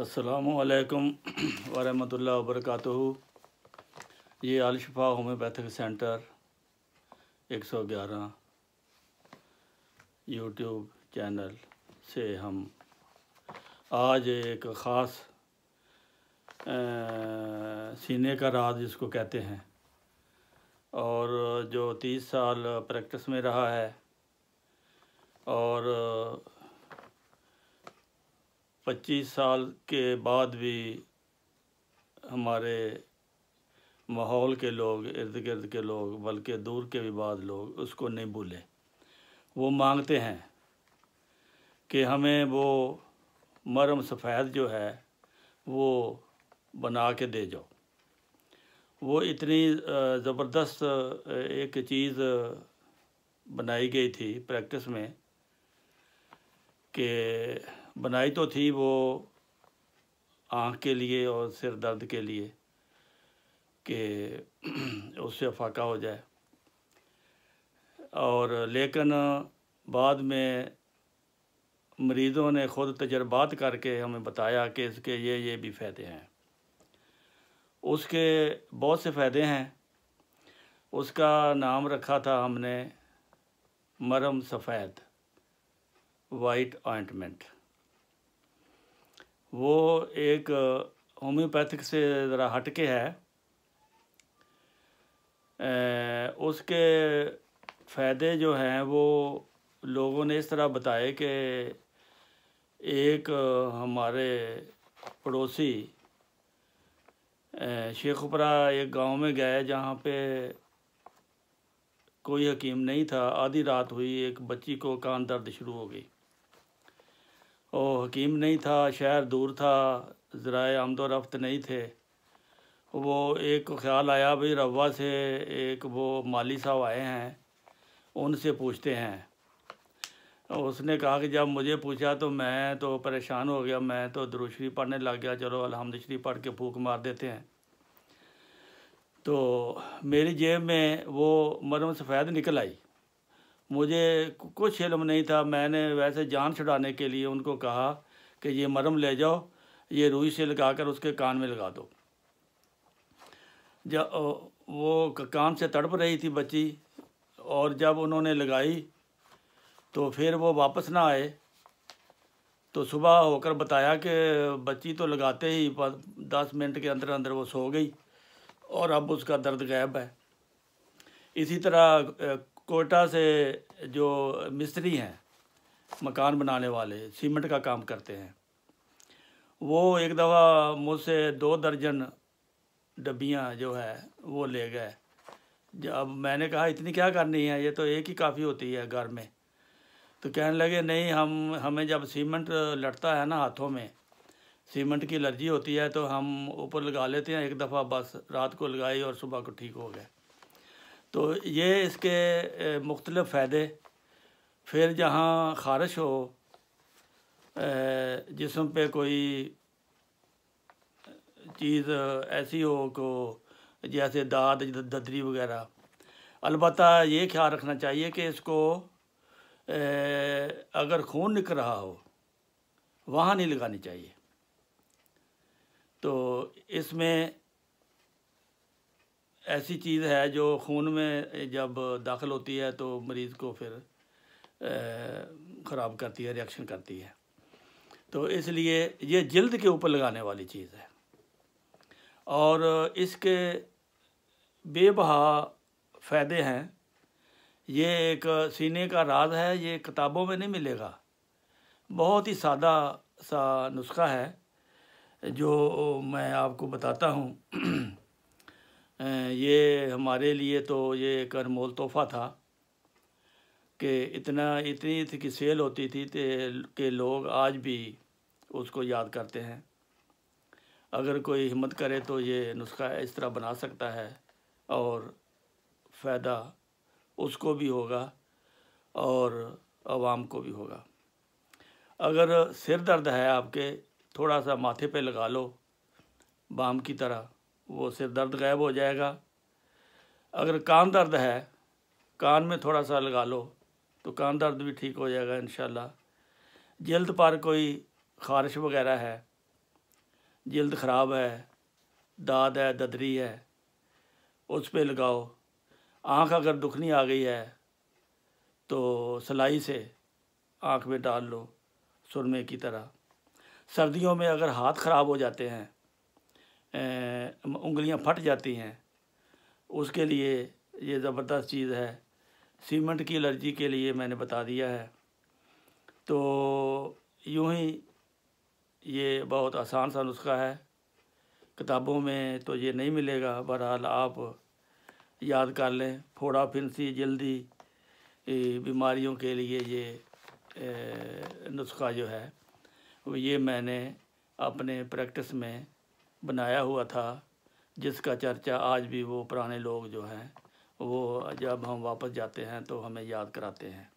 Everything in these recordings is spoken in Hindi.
असलकम वरहमल वबरक ये Alshifa homeopathic centre 111 YouTube channel से हम आज एक ख़ास सीने का राज जिसको कहते हैं और जो तीस साल प्रैक्टिस में रहा है और पच्चीस साल के बाद भी हमारे माहौल के लोग इर्द गिर्द के लोग बल्कि दूर के भी बाद लोग उसको नहीं भूले वो मांगते हैं कि हमें वो मरम सफ़ैद जो है वो बना के दे जाओ वो इतनी ज़बरदस्त एक चीज़ बनाई गई थी प्रैक्टिस में कि बनाई तो थी वो आँख के लिए और सिर दर्द के लिए कि उससे फाका हो जाए और लेकिन बाद में मरीज़ों ने ख़ुद तजर्बात करके हमें बताया कि इसके ये ये भी फ़ायदे हैं उसके बहुत से फ़ायदे हैं उसका नाम रखा था हमने मरम सफ़ेद वाइट ऑइंटमेंट वो एक होम्योपैथिक से ज़रा हटके है ए, उसके फ़ायदे जो हैं वो लोगों ने इस तरह बताए कि एक हमारे पड़ोसी शेखपुरा एक गांव में गए जहाँ पे कोई हकीम नहीं था आधी रात हुई एक बच्ची को कान दर्द शुरू हो गई वो हकीम नहीं था शहर दूर था ज़रा आमदोरफ्त नहीं थे वो एक ख्याल आया भाई रवा से एक वो माली साहब आए हैं उनसे पूछते हैं उसने कहा कि जब मुझे पूछा तो मैं तो परेशान हो गया मैं तो द्रुशरी पढ़ने लग गया चलो अलहमदश्री पढ़ के फूक मार देते हैं तो मेरी जेब में वो मरम सफ़ैद निकल आई मुझे कुछ इलम नहीं था मैंने वैसे जान छुड़ाने के लिए उनको कहा कि ये मरम ले जाओ ये रूई से लगा कर उसके कान में लगा दो जब वो कान से तड़प रही थी बच्ची और जब उन्होंने लगाई तो फिर वो वापस ना आए तो सुबह होकर बताया कि बच्ची तो लगाते ही दस मिनट के अंदर अंदर वो सो गई और अब उसका दर्द गायब है इसी तरह कोयटा से जो मिस्त्री हैं मकान बनाने वाले सीमेंट का काम करते हैं वो एक दफ़ा मुझसे दो दर्जन डब्बियाँ जो है वो ले गए अब मैंने कहा इतनी क्या करनी है ये तो एक ही काफ़ी होती है घर में तो कहने लगे नहीं हम हमें जब सीमेंट लटता है ना हाथों में सीमेंट की एलर्जी होती है तो हम ऊपर लगा लेते हैं एक दफ़ा बस रात को लगाई और सुबह को ठीक हो गए तो ये इसके मुख्तलिफ़ फ़ायदे फिर जहाँ ख़ारिश हो जिसम पे कोई चीज़ ऐसी हो को जैसे दाद ददरी वगैरह अलबत् ये ख्याल रखना चाहिए कि इसको अगर खून निकल रहा हो वहाँ नहीं लगानी चाहिए तो इसमें ऐसी चीज़ है जो खून में जब दाखिल होती है तो मरीज़ को फिर ख़राब करती है रिएक्शन करती है तो इसलिए ये जल्द के ऊपर लगाने वाली चीज़ है और इसके बेबहा फ़ायदे हैं ये एक सीने का राज है ये किताबों में नहीं मिलेगा बहुत ही सादा सा नुस्खा है जो मैं आपको बताता हूँ ये हमारे लिए तो ये एक अनमोल तोहफ़ा था कि इतना इतनी कि सेल होती थी कि लोग आज भी उसको याद करते हैं अगर कोई हिम्मत करे तो ये नुस्खा इस तरह बना सकता है और फ़ायदा उसको भी होगा और आवाम को भी होगा अगर सिर दर्द है आपके थोड़ा सा माथे पे लगा लो बाम की तरह वो सिर दर्द गायब हो जाएगा अगर कान दर्द है कान में थोड़ा सा लगा लो तो कान दर्द भी ठीक हो जाएगा इन जल्द पर कोई खारिश वगैरह है जल्द ख़राब है दाद है ददरी है उस पर लगाओ आँख अगर दुखनी आ गई है तो सलाई से आँख में डाल लो सुरमे की तरह सर्दियों में अगर हाथ ख़राब हो जाते हैं उंगलियां फट जाती हैं उसके लिए ये ज़बरदस्त चीज़ है सीमेंट की एलर्जी के लिए मैंने बता दिया है तो यूं ही ये बहुत आसान सा नुस्खा है किताबों में तो ये नहीं मिलेगा बहरहाल आप याद कर लें फोड़ा फिंसी जल्दी बीमारियों के लिए ये नुस्खा जो है ये मैंने अपने प्रैक्टिस में बनाया हुआ था जिसका चर्चा आज भी वो पुराने लोग जो हैं वो जब हम वापस जाते हैं तो हमें याद कराते हैं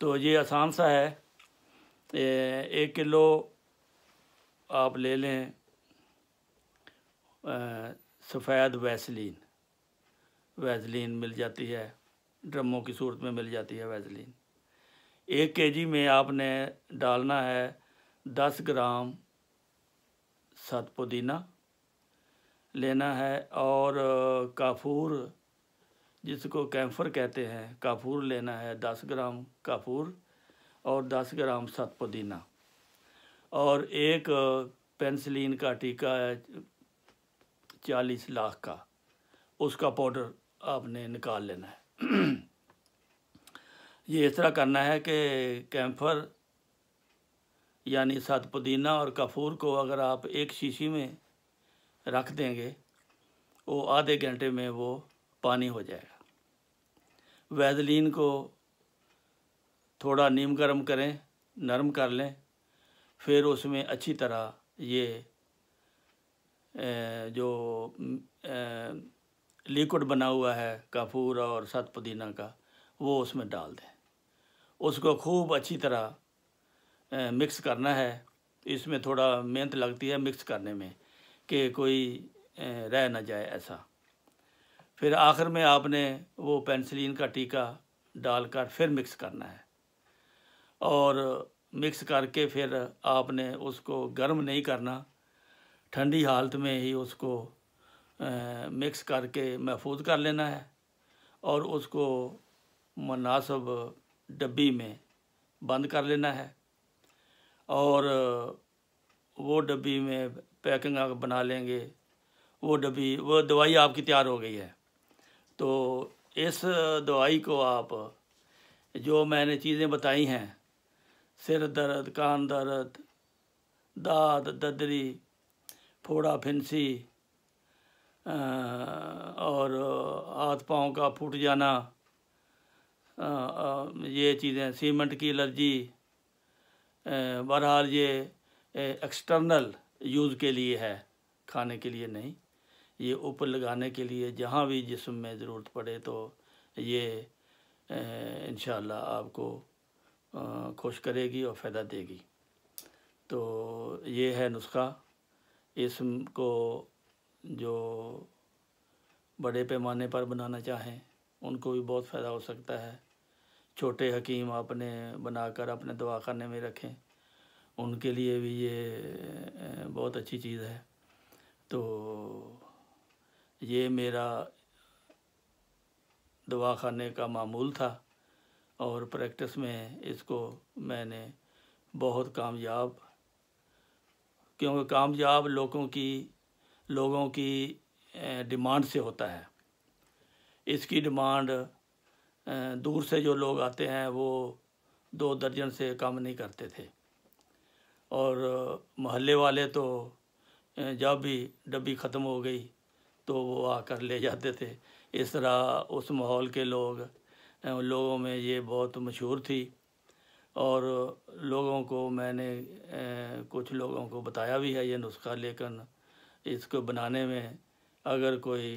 तो ये आसान सा है एक किलो आप ले लें सफ़ेद वैसलिन वैसलीन मिल जाती है ड्रमों की सूरत में मिल जाती है वैसलीन एक केजी में आपने डालना है दस ग्राम सात पुदीना लेना है और काफूर जिसको कैम्फर कहते हैं काफूर लेना है दस ग्राम काफूर और दस ग्राम सत पुदीना और एक पेंसिलिन का टीका है चालीस लाख का उसका पाउडर आपने निकाल लेना है ये इस तरह करना है कि कैम्फर यानी सात पुदीना और कफूर को अगर आप एक शीशी में रख देंगे वो आधे घंटे में वो पानी हो जाएगा वैदलिन को थोड़ा नीम गर्म करें नरम कर लें फिर उसमें अच्छी तरह ये जो लिक्विड बना हुआ है काफूर और सत पुदीना का वो उसमें डाल दें उसको खूब अच्छी तरह मिक्स करना है इसमें थोड़ा मेहनत लगती है मिक्स करने में कि कोई रह ना जाए ऐसा फिर आखिर में आपने वो पेंसिलिन का टीका डालकर फिर मिक्स करना है और मिक्स करके फिर आपने उसको गर्म नहीं करना ठंडी हालत में ही उसको मिक्स करके महफूज कर लेना है और उसको मुनासब डब्बी में बंद कर लेना है और वो डब्बी में पैकिंग बना लेंगे वो डब्बी वो दवाई आपकी तैयार हो गई है तो इस दवाई को आप जो मैंने चीज़ें बताई हैं सिर दर्द कान दर्द दाद ददरी फोड़ा फिंसी और हाथ पाँव का फूट जाना ये चीज़ें सीमेंट की एलर्जी बहरहाल ये एक्सटर्नल यूज़ के लिए है खाने के लिए नहीं ये ऊपर लगाने के लिए जहाँ भी जिसम में ज़रूरत पड़े तो ये इन आपको खुश करेगी और फ़ायदा देगी तो ये है नुस्खा इसको जो बड़े पैमाने पर बनाना चाहें उनको भी बहुत फ़ायदा हो सकता है छोटे हकीम अपने बनाकर अपने दवाखाने में रखें उनके लिए भी ये बहुत अच्छी चीज़ है तो ये मेरा दवाखाने का मामूल था और प्रैक्टिस में इसको मैंने बहुत कामयाब क्योंकि कामयाब लोगों की लोगों की डिमांड से होता है इसकी डिमांड दूर से जो लोग आते हैं वो दो दर्जन से कम नहीं करते थे और मोहल्ले वाले तो जब भी डब्बी ख़त्म हो गई तो वो आकर ले जाते थे इस तरह उस माहौल के लोग लोगों में ये बहुत मशहूर थी और लोगों को मैंने कुछ लोगों को बताया भी है ये नुस्खा लेकिन इसको बनाने में अगर कोई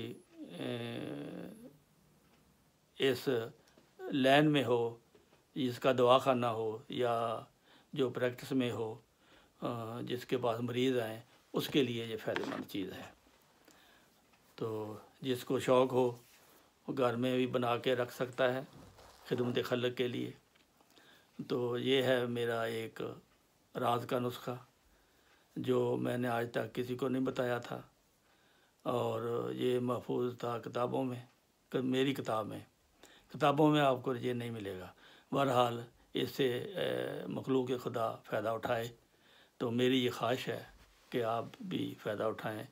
इस लाइन में हो जिसका दवाखाना हो या जो प्रैक्टिस में हो जिसके पास मरीज़ आएँ उसके लिए ये फ़ायदेमंद चीज़ है तो जिसको शौक़ हो वो घर में भी बना के रख सकता है खिदमत खल के लिए तो ये है मेरा एक राज का नुस्खा जो मैंने आज तक किसी को नहीं बताया था और ये महफूज था किताबों में मेरी किताब में किताबों में आपको ये नहीं मिलेगा बहरहाल इससे मखलूक खुदा फ़ायदा उठाए तो मेरी ये ख्वाहिश है कि आप भी फ़ायदा उठाएं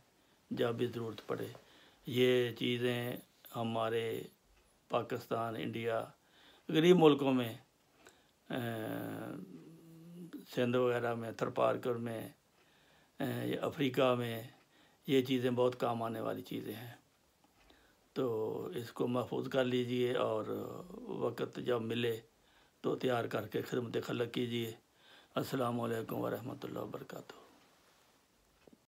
जब भी ज़रूरत पड़े ये चीज़ें हमारे पाकिस्तान इंडिया गरीब मुल्कों में सिंध वगैरह में थरपारकर में अफ्रीका में ये चीज़ें बहुत काम आने वाली चीज़ें हैं तो इसको महफूज कर लीजिए और वक़्त जब मिले तो तैयार करके खिदमत खलक कीजिए असलकम वरहमल वर्का